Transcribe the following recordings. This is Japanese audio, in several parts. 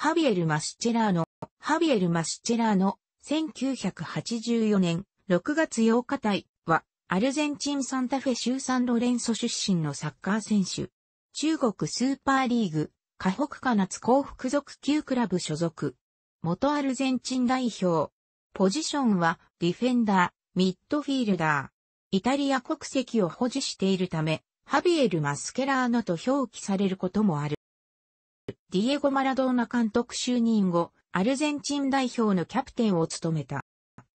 ハビエル・マスチェラーノ、ハビエル・マスチェラーノ、1984年6月8日隊は、アルゼンチン・サンタフェ州サンロレンソ出身のサッカー選手。中国スーパーリーグ、河北か夏幸福属級クラブ所属。元アルゼンチン代表。ポジションは、ディフェンダー、ミッドフィールダー。イタリア国籍を保持しているため、ハビエル・マスケラーノと表記されることもある。ディエゴ・マラドーナ監督就任後、アルゼンチン代表のキャプテンを務めた。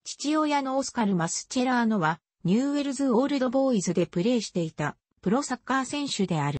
父親のオスカル・マスチェラーノは、ニューウェルズ・オールドボーイズでプレーしていた、プロサッカー選手である。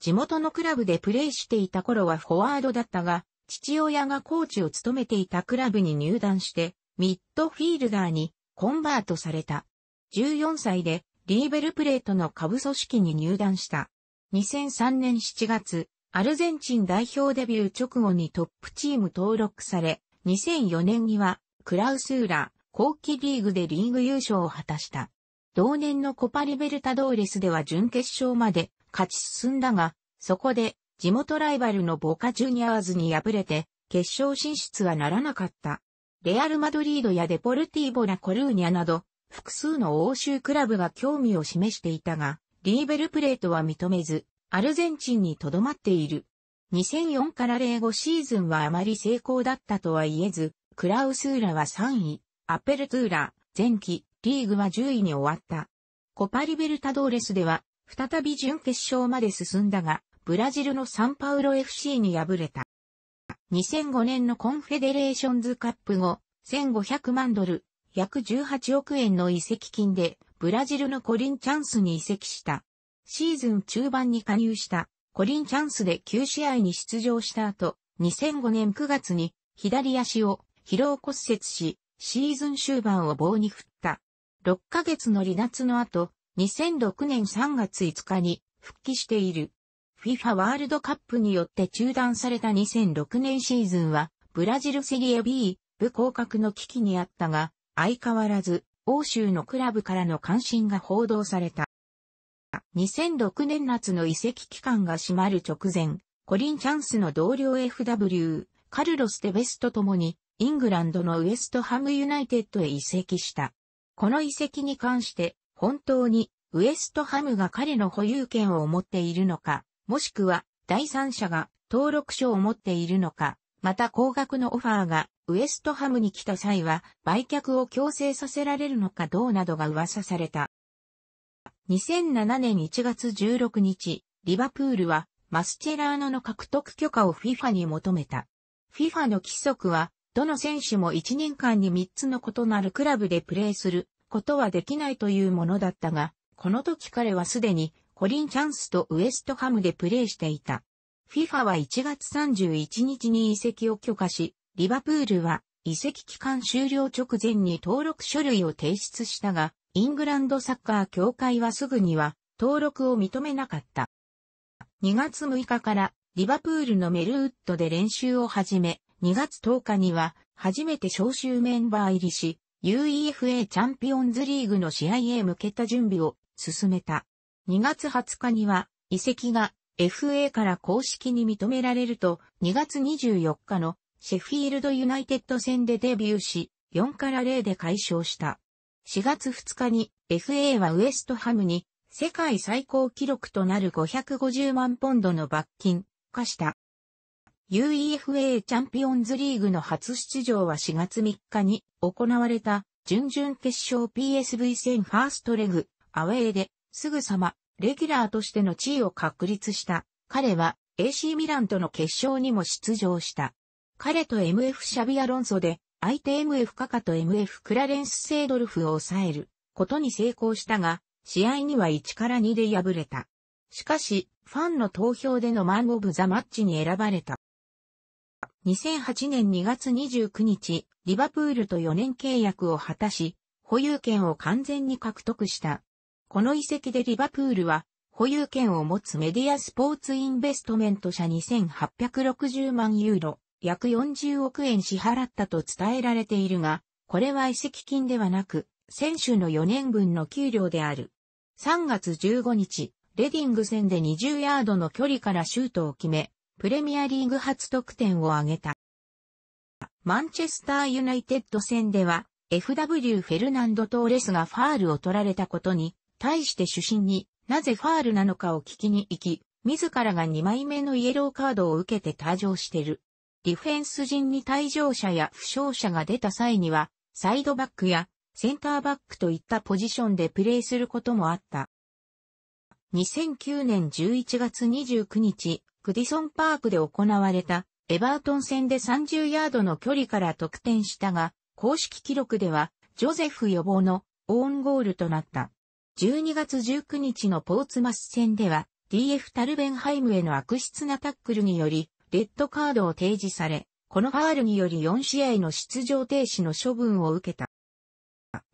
地元のクラブでプレーしていた頃はフォワードだったが、父親がコーチを務めていたクラブに入団して、ミッドフィールダーにコンバートされた。14歳でリーベルプレートの下部組織に入団した。2003年7月、アルゼンチン代表デビュー直後にトップチーム登録され、2004年にはクラウスーラ、後期リーグでリーグ優勝を果たした。同年のコパリベルタドーレスでは準決勝まで勝ち進んだが、そこで地元ライバルのボカジュニアーズに敗れて決勝進出はならなかった。レアル・マドリードやデポルティーボ・ラ・コルーニャなど複数の欧州クラブが興味を示していたが、リーベルプレートは認めず、アルゼンチンに留まっている。2004から05シーズンはあまり成功だったとは言えず、クラウスーラは3位、アペルトゥーラ、前期、リーグは10位に終わった。コパリベルタドーレスでは、再び準決勝まで進んだが、ブラジルのサンパウロ FC に敗れた。2005年のコンフェデレーションズカップ後、1500万ドル、約18億円の移籍金で、ブラジルのコリンチャンスに移籍した。シーズン中盤に加入したコリンチャンスで9試合に出場した後、2005年9月に左足を疲労骨折し、シーズン終盤を棒に振った。6ヶ月の離脱の後、2006年3月5日に復帰している。FIFA ワールドカップによって中断された2006年シーズンは、ブラジルセリエ B 部降格の危機にあったが、相変わらず、欧州のクラブからの関心が報道された。2006年夏の移籍期間が閉まる直前、コリンチャンスの同僚 FW、カルロス・テベスと共に、イングランドのウエストハムユナイテッドへ移籍した。この移籍に関して、本当に、ウエストハムが彼の保有権を持っているのか、もしくは、第三者が登録書を持っているのか、また高額のオファーがウエストハムに来た際は売却を強制させられるのかどうなどが噂された。2007年1月16日、リバプールはマスチェラーノの獲得許可を FIFA に求めた。FIFA の規則は、どの選手も1年間に3つの異なるクラブでプレーすることはできないというものだったが、この時彼はすでにコリンチャンスとウエストハムでプレーしていた。FIFA は1月31日に移籍を許可し、リバプールは移籍期間終了直前に登録書類を提出したが、イングランドサッカー協会はすぐには登録を認めなかった。2月6日からリバプールのメルウッドで練習を始め、2月10日には初めて招集メンバー入りし、UEFA チャンピオンズリーグの試合へ向けた準備を進めた。2月20日には移籍が FA から公式に認められると2月24日のシェフィールドユナイテッド戦でデビューし4から0で解消した。4月2日に FA はウエストハムに世界最高記録となる550万ポンドの罰金化した。UEFA チャンピオンズリーグの初出場は4月3日に行われた準々決勝 PSV 戦ファーストレグアウェーですぐさまレギュラーとしての地位を確立した。彼は AC ミランとの決勝にも出場した。彼と MF シャビアロンソで相手 MF カカと MF クラレンス・セイドルフを抑えることに成功したが、試合には1から2で敗れた。しかし、ファンの投票でのマン・オブ・ザ・マッチに選ばれた。2008年2月29日、リバプールと4年契約を果たし、保有権を完全に獲得した。この遺跡でリバプールは、保有権を持つメディアスポーツインベストメント社2860万ユーロ、約40億円支払ったと伝えられているが、これは遺跡金ではなく、選手の4年分の給料である。3月15日、レディング戦で20ヤードの距離からシュートを決め、プレミアリーグ初得点を挙げた。マンチェスターユナイテッド戦では、FW フェルナンド・トーレスがファールを取られたことに、対して主審になぜファールなのかを聞きに行き、自らが2枚目のイエローカードを受けて退場してる。ディフェンス陣に退場者や負傷者が出た際には、サイドバックやセンターバックといったポジションでプレーすることもあった。2009年11月29日、クディソンパークで行われたエバートン戦で30ヤードの距離から得点したが、公式記録ではジョゼフ予防のオーンゴールとなった。12月19日のポーツマス戦では DF タルベンハイムへの悪質なタックルによりレッドカードを提示され、このファールにより4試合の出場停止の処分を受けた。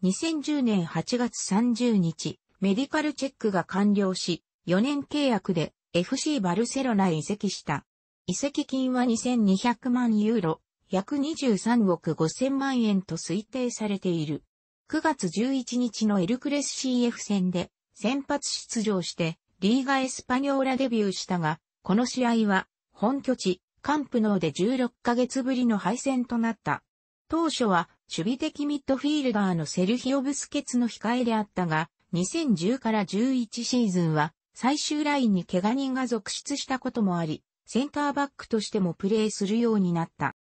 2010年8月30日、メディカルチェックが完了し、4年契約で FC バルセロナへ移籍した。移籍金は2200万ユーロ、約23億5000万円と推定されている。9月11日のエルクレス CF 戦で先発出場してリーガエスパニョーラデビューしたが、この試合は本拠地、カンプノーで16ヶ月ぶりの敗戦となった。当初は守備的ミッドフィールダーのセルヒオ・ブスケツの控えであったが、2010から11シーズンは最終ラインに怪我人が続出したこともあり、センターバックとしてもプレーするようになった。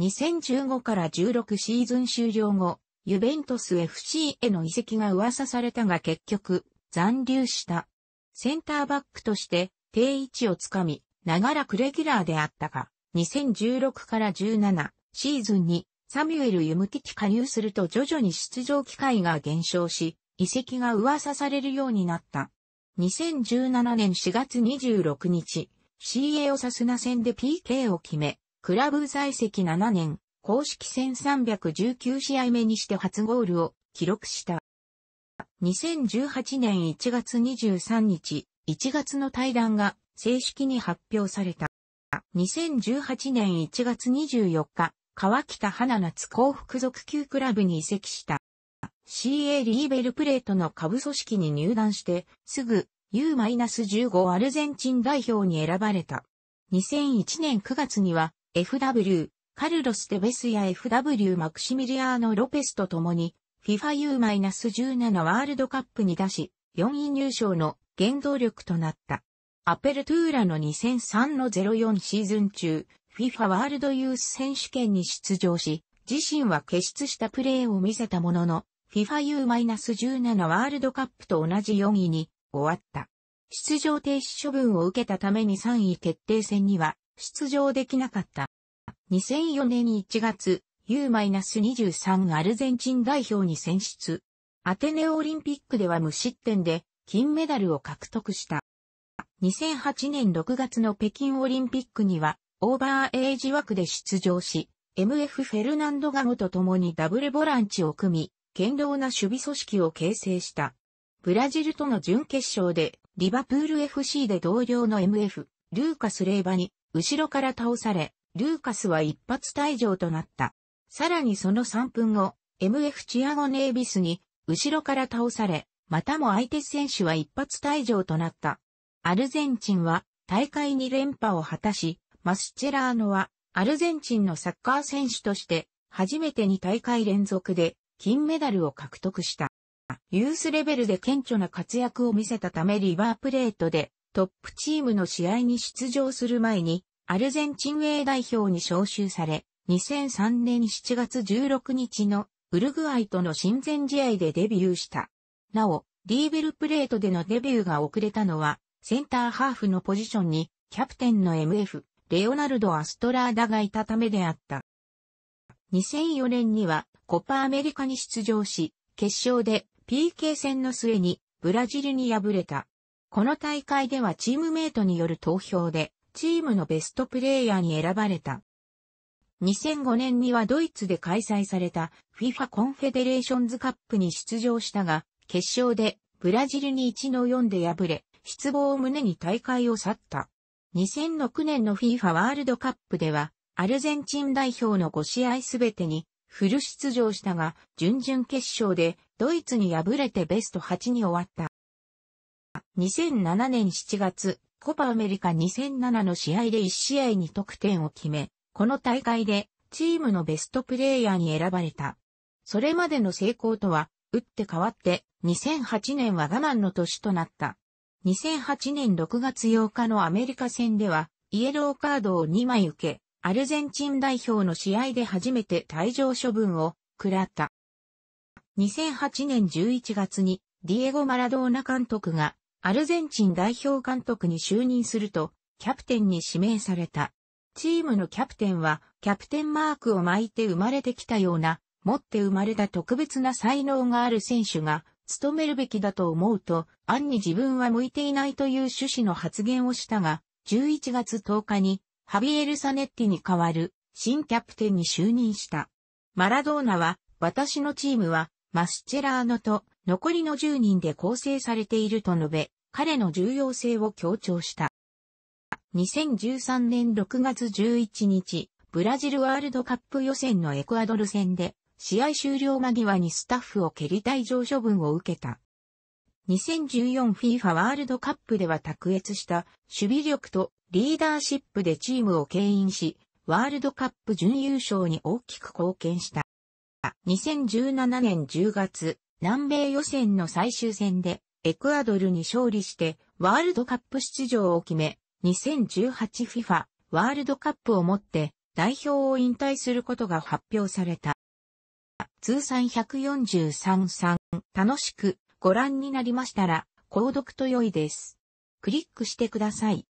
2015から16シーズン終了後、ユベントス FC への移籍が噂されたが結局、残留した。センターバックとして定位置をつかみ、長らくレギュラーであったが、2016から17シーズンにサミュエル・ユムキティ加入すると徐々に出場機会が減少し、移籍が噂されるようになった。2017年4月26日、CA オサスナ戦で PK を決め、クラブ在籍7年、公式戦319試合目にして初ゴールを記録した。2018年1月23日、1月の対談が正式に発表された。2018年1月24日、川北花夏幸福属級クラブに移籍した。CA リーベルプレートの下部組織に入団して、すぐ U-15 アルゼンチン代表に選ばれた。2001年9月には FW、カルロス・テベスや FW マクシミリアーノ・ロペスと共に FIFA U-17 ワールドカップに出し、4位入賞の原動力となった。アペルトゥーラの2003の04シーズン中、FIFA ワールドユース選手権に出場し、自身は決出したプレーを見せたものの、FIFA U-17 ワールドカップと同じ4位に終わった。出場停止処分を受けたために3位決定戦には出場できなかった。2004年1月、U-23 アルゼンチン代表に選出。アテネオリンピックでは無失点で金メダルを獲得した。2008年6月の北京オリンピックには、オーバーエイジ枠で出場し、MF フェルナンド・ガゴと共にダブルボランチを組み、堅牢な守備組織を形成した。ブラジルとの準決勝で、リバプール FC で同僚の MF、ルーカス・レイバに、後ろから倒され、ルーカスは一発退場となった。さらにその3分後、MF チアゴ・ネイビスに、後ろから倒され、またも相手選手は一発退場となった。アルゼンチンは大会2連覇を果たし、マスチェラーノはアルゼンチンのサッカー選手として初めて2大会連続で金メダルを獲得した。ユースレベルで顕著な活躍を見せたためリバープレートでトップチームの試合に出場する前にアルゼンチン A 代表に招集され2003年7月16日のウルグアイとの親善試合でデビューした。なお、リーベルプレートでのデビューが遅れたのはセンターハーフのポジションに、キャプテンの MF、レオナルド・アストラーダがいたためであった。2004年には、コパアメリカに出場し、決勝で PK 戦の末にブラジルに敗れた。この大会ではチームメイトによる投票で、チームのベストプレイヤーに選ばれた。2005年にはドイツで開催された FIFA コンフェデレーションズカップに出場したが、決勝でブラジルに1の4で敗れ、失望を胸に大会を去った。2006年の FIFA ワールドカップでは、アルゼンチン代表の5試合すべてにフル出場したが、準々決勝でドイツに敗れてベスト8に終わった。2007年7月、コパアメリカ2007の試合で1試合に得点を決め、この大会でチームのベストプレイヤーに選ばれた。それまでの成功とは、打って変わって2008年は我慢の年となった。2008年6月8日のアメリカ戦では、イエローカードを2枚受け、アルゼンチン代表の試合で初めて退場処分を食らった。2008年11月にディエゴ・マラドーナ監督がアルゼンチン代表監督に就任するとキャプテンに指名された。チームのキャプテンはキャプテンマークを巻いて生まれてきたような持って生まれた特別な才能がある選手が努めるべきだと思うと、暗に自分は向いていないという趣旨の発言をしたが、11月10日に、ハビエル・サネッティに代わる、新キャプテンに就任した。マラドーナは、私のチームは、マスチェラーノと、残りの10人で構成されていると述べ、彼の重要性を強調した。2013年6月11日、ブラジルワールドカップ予選のエクアドル戦で、試合終了間際にスタッフを蹴り退場処分を受けた。2014FIFA ワールドカップでは卓越した守備力とリーダーシップでチームを牽引し、ワールドカップ準優勝に大きく貢献した。2017年10月、南米予選の最終戦でエクアドルに勝利してワールドカップ出場を決め、2018FIFA ワールドカップをもって代表を引退することが発表された。通算143.3楽しくご覧になりましたら、購読と良いです。クリックしてください。